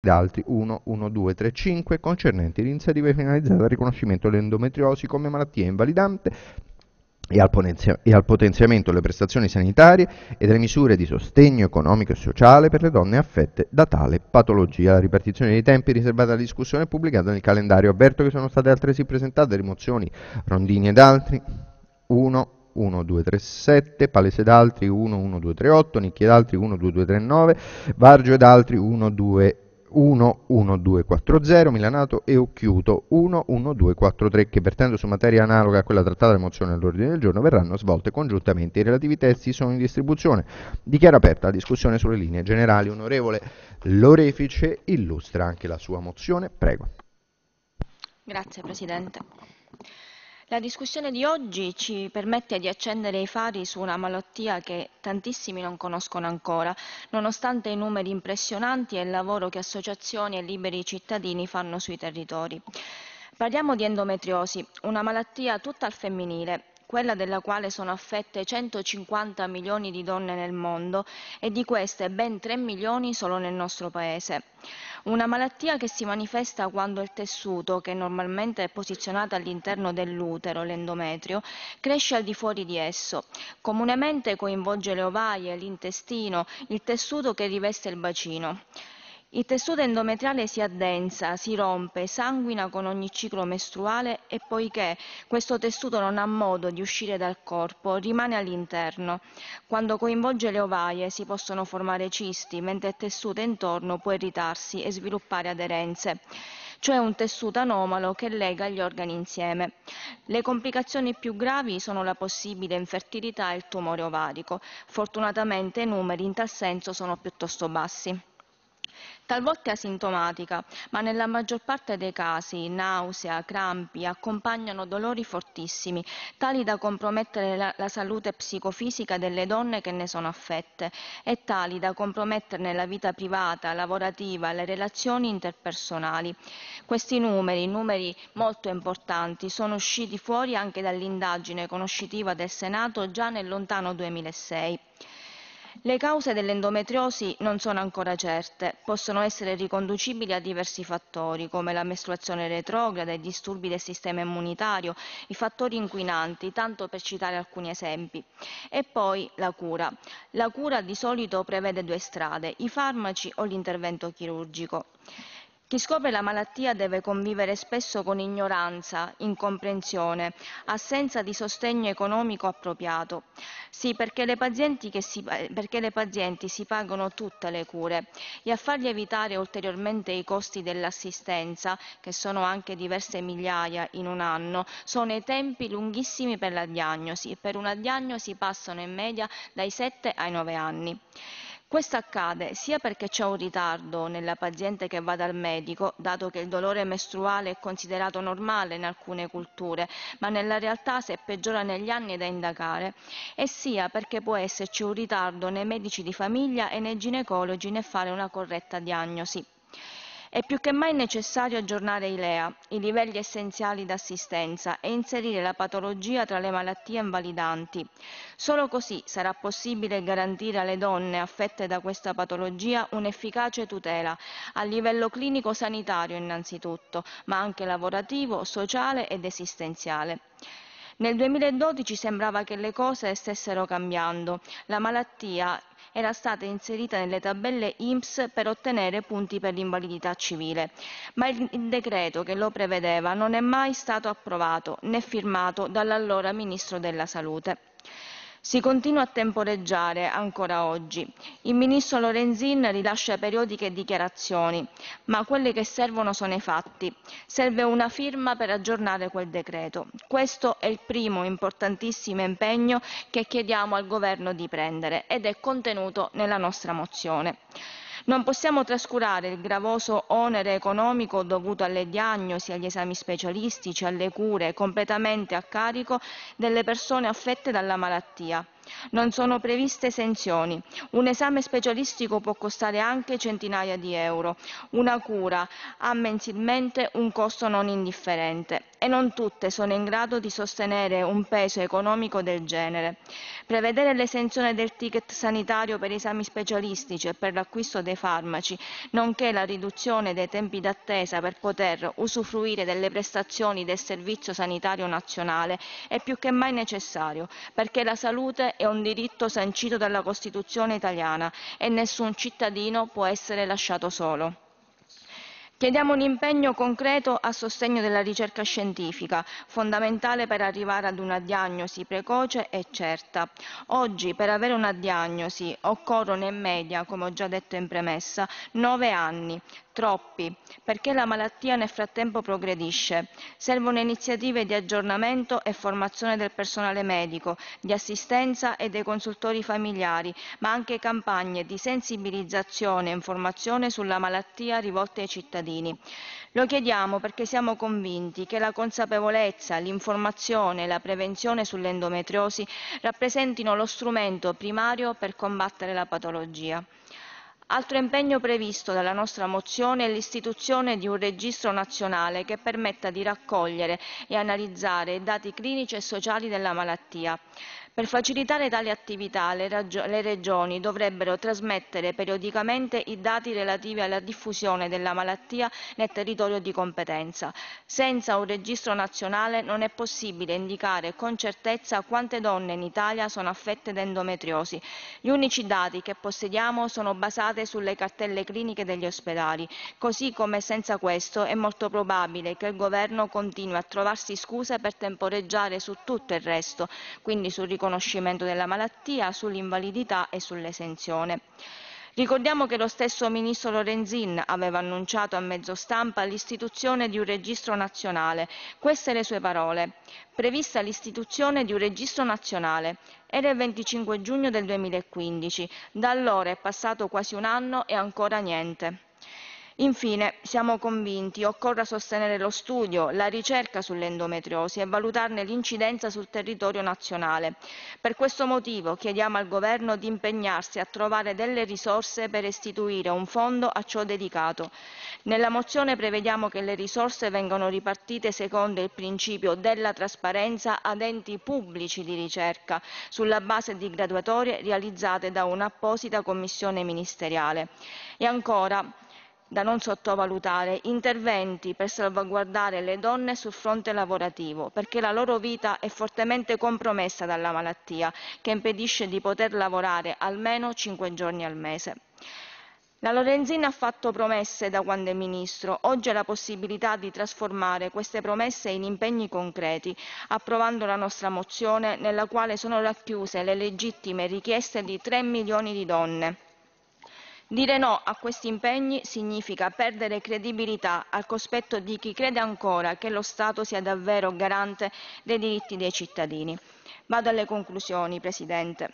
ed altri 11235 concernenti l'iniziativa finalizzata al riconoscimento dell'endometriosi come malattia invalidante e al, potenziamento delle prestazioni sanitarie e delle misure di sostegno economico e sociale per le donne affette da tale patologia. La ripartizione dei tempi riservata alla discussione è pubblicata nel calendario. Avverto che sono state altresì presentate le mozioni Rondini ed altri 1. 1237, Palese ed altri 11238, Nicchi ed altri 12239, Vargio ed altri 123 1-1-2-4-0, Milanato e Occhiuto 1-1-2-4-3 che vertendo su materia analoga a quella trattata di mozione all'ordine del giorno verranno svolte congiuntamente. I relativi testi sono in distribuzione. Dichiara aperta la discussione sulle linee generali. Onorevole Lorefice illustra anche la sua mozione. Prego. Grazie Presidente. La discussione di oggi ci permette di accendere i fari su una malattia che tantissimi non conoscono ancora, nonostante i numeri impressionanti e il lavoro che associazioni e liberi cittadini fanno sui territori. Parliamo di endometriosi, una malattia tutta al femminile quella della quale sono affette 150 milioni di donne nel mondo e di queste ben 3 milioni solo nel nostro paese. Una malattia che si manifesta quando il tessuto, che normalmente è posizionato all'interno dell'utero, l'endometrio, cresce al di fuori di esso. Comunemente coinvolge le ovaie, l'intestino, il tessuto che riveste il bacino. Il tessuto endometriale si addensa, si rompe, sanguina con ogni ciclo mestruale e poiché questo tessuto non ha modo di uscire dal corpo, rimane all'interno. Quando coinvolge le ovaie si possono formare cisti, mentre il tessuto intorno può irritarsi e sviluppare aderenze cioè un tessuto anomalo che lega gli organi insieme. Le complicazioni più gravi sono la possibile infertilità e il tumore ovarico. Fortunatamente i numeri in tal senso sono piuttosto bassi talvolta è asintomatica, ma nella maggior parte dei casi nausea, crampi, accompagnano dolori fortissimi, tali da compromettere la, la salute psicofisica delle donne che ne sono affette e tali da comprometterne la vita privata, lavorativa, le relazioni interpersonali. Questi numeri, numeri molto importanti, sono usciti fuori anche dall'indagine conoscitiva del Senato già nel lontano 2006. Le cause dell'endometriosi non sono ancora certe, possono essere riconducibili a diversi fattori come la mestruazione retrograda, i disturbi del sistema immunitario, i fattori inquinanti, tanto per citare alcuni esempi. E poi la cura. La cura di solito prevede due strade, i farmaci o l'intervento chirurgico. Chi scopre la malattia deve convivere spesso con ignoranza, incomprensione, assenza di sostegno economico appropriato. Sì, perché le, si, perché le pazienti si pagano tutte le cure e a fargli evitare ulteriormente i costi dell'assistenza, che sono anche diverse migliaia in un anno, sono i tempi lunghissimi per la diagnosi. Per una diagnosi passano in media dai 7 ai 9 anni. Questo accade sia perché c'è un ritardo nella paziente che va dal medico, dato che il dolore mestruale è considerato normale in alcune culture, ma nella realtà se peggiora negli anni è da indagare, e sia perché può esserci un ritardo nei medici di famiglia e nei ginecologi nel fare una corretta diagnosi. È più che mai necessario aggiornare i LEA, i livelli essenziali d'assistenza, e inserire la patologia tra le malattie invalidanti. Solo così sarà possibile garantire alle donne affette da questa patologia un'efficace tutela, a livello clinico sanitario innanzitutto, ma anche lavorativo, sociale ed esistenziale. Nel 2012 sembrava che le cose stessero cambiando. La malattia era stata inserita nelle tabelle IMSS per ottenere punti per l'invalidità civile, ma il decreto che lo prevedeva non è mai stato approvato né firmato dall'allora Ministro della Salute. Si continua a temporeggiare, ancora oggi. Il ministro Lorenzin rilascia periodiche dichiarazioni, ma quelle che servono sono i fatti. Serve una firma per aggiornare quel decreto. Questo è il primo importantissimo impegno che chiediamo al Governo di prendere ed è contenuto nella nostra mozione. Non possiamo trascurare il gravoso onere economico dovuto alle diagnosi, agli esami specialistici, alle cure, completamente a carico delle persone affette dalla malattia. Non sono previste esenzioni. Un esame specialistico può costare anche centinaia di euro. Una cura ha mensilmente un costo non indifferente e non tutte sono in grado di sostenere un peso economico del genere. Prevedere l'esenzione del ticket sanitario per esami specialistici e per l'acquisto dei farmaci, nonché la riduzione dei tempi d'attesa per poter usufruire delle prestazioni del Servizio Sanitario Nazionale è più che mai necessario, perché la salute è un diritto sancito dalla Costituzione italiana e nessun cittadino può essere lasciato solo. Chiediamo un impegno concreto a sostegno della ricerca scientifica, fondamentale per arrivare ad una diagnosi precoce e certa. Oggi per avere una diagnosi occorrono in media, come ho già detto in premessa, nove anni, troppi, perché la malattia nel frattempo progredisce. Servono iniziative di aggiornamento e formazione del personale medico, di assistenza e dei consultori familiari, ma anche campagne di sensibilizzazione e informazione sulla malattia rivolte ai cittadini. Lo chiediamo perché siamo convinti che la consapevolezza, l'informazione e la prevenzione sull'endometriosi rappresentino lo strumento primario per combattere la patologia. Altro impegno previsto dalla nostra mozione è l'istituzione di un registro nazionale che permetta di raccogliere e analizzare i dati clinici e sociali della malattia. Per facilitare tale attività le, le Regioni dovrebbero trasmettere periodicamente i dati relativi alla diffusione della malattia nel territorio di competenza. Senza un registro nazionale non è possibile indicare con certezza quante donne in Italia sono affette da endometriosi. Gli unici dati che possediamo sono basati sulle cartelle cliniche degli ospedali, così come senza questo è molto probabile che il Governo continui a trovarsi scuse per temporeggiare su tutto il resto, quindi sul riconoscimento riconoscimento della malattia, sull'invalidità e sull'esenzione. Ricordiamo che lo stesso ministro Lorenzin aveva annunciato a mezzo stampa l'istituzione di un registro nazionale. Queste le sue parole. Prevista l'istituzione di un registro nazionale. Era il 25 giugno del 2015. Da allora è passato quasi un anno e ancora niente. Infine, siamo convinti occorra sostenere lo studio, la ricerca sull'endometriosi e valutarne l'incidenza sul territorio nazionale. Per questo motivo chiediamo al Governo di impegnarsi a trovare delle risorse per istituire un fondo a ciò dedicato. Nella mozione prevediamo che le risorse vengano ripartite secondo il principio della trasparenza ad enti pubblici di ricerca, sulla base di graduatorie realizzate da un'apposita commissione ministeriale. E ancora, da non sottovalutare interventi per salvaguardare le donne sul fronte lavorativo, perché la loro vita è fortemente compromessa dalla malattia che impedisce di poter lavorare almeno cinque giorni al mese. La Lorenzina ha fatto promesse da quando è ministro, oggi ha la possibilità di trasformare queste promesse in impegni concreti, approvando la nostra mozione nella quale sono racchiuse le legittime richieste di 3 milioni di donne Dire no a questi impegni significa perdere credibilità al cospetto di chi crede ancora che lo Stato sia davvero garante dei diritti dei cittadini. Vado alle conclusioni, Presidente.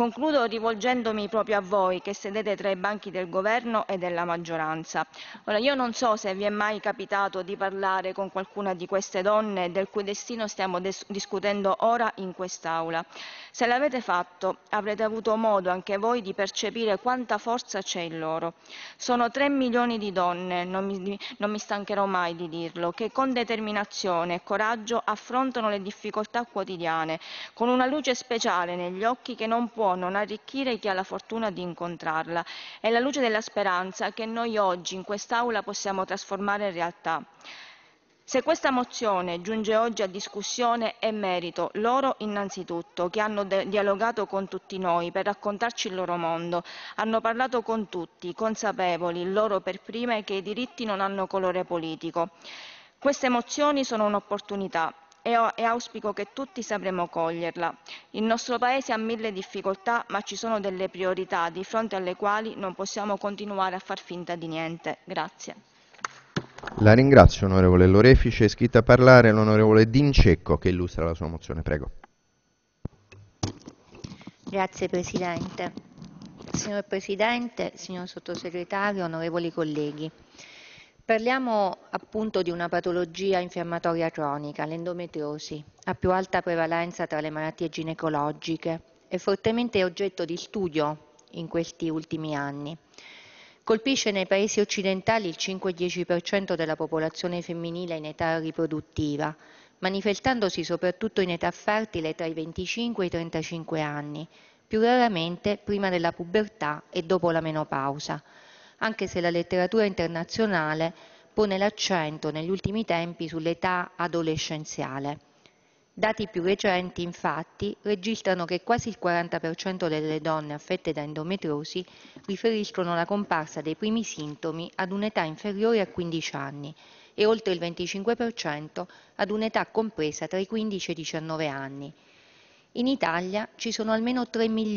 Concludo rivolgendomi proprio a voi che sedete tra i banchi del governo e della maggioranza. Ora, io non so se vi è mai capitato di parlare con qualcuna di queste donne del cui destino stiamo discutendo ora in quest'Aula. Se l'avete fatto, avrete avuto modo anche voi di percepire quanta forza c'è in loro. Sono tre milioni di donne, non mi, non mi stancherò mai di dirlo, che con determinazione e coraggio affrontano le difficoltà quotidiane, con una luce speciale negli occhi che non può non arricchire chi ha la fortuna di incontrarla. È la luce della speranza che noi oggi in quest'Aula possiamo trasformare in realtà. Se questa mozione giunge oggi a discussione è merito loro innanzitutto, che hanno dialogato con tutti noi per raccontarci il loro mondo, hanno parlato con tutti, consapevoli, loro per prime, che i diritti non hanno colore politico. Queste mozioni sono un'opportunità e, auspico che tutti sapremo coglierla. Il nostro Paese ha mille difficoltà, ma ci sono delle priorità di fronte alle quali non possiamo continuare a far finta di niente. Grazie. La ringrazio onorevole Lorefice, è iscritta a parlare l'onorevole D'Incecco che illustra la sua mozione, prego. Grazie Presidente. Signor Presidente, signor Sottosegretario, onorevoli colleghi, Parliamo appunto di una patologia infiammatoria cronica, l'endometriosi, a più alta prevalenza tra le malattie ginecologiche e fortemente oggetto di studio in questi ultimi anni. Colpisce nei paesi occidentali il 5-10% della popolazione femminile in età riproduttiva, manifestandosi soprattutto in età fertile tra i 25 e i 35 anni, più raramente prima della pubertà e dopo la menopausa anche se la letteratura internazionale pone l'accento negli ultimi tempi sull'età adolescenziale. Dati più recenti, infatti, registrano che quasi il 40% delle donne affette da endometriosi riferiscono la comparsa dei primi sintomi ad un'età inferiore a 15 anni e oltre il 25% ad un'età compresa tra i 15 e i 19 anni. In Italia ci sono almeno 3 milioni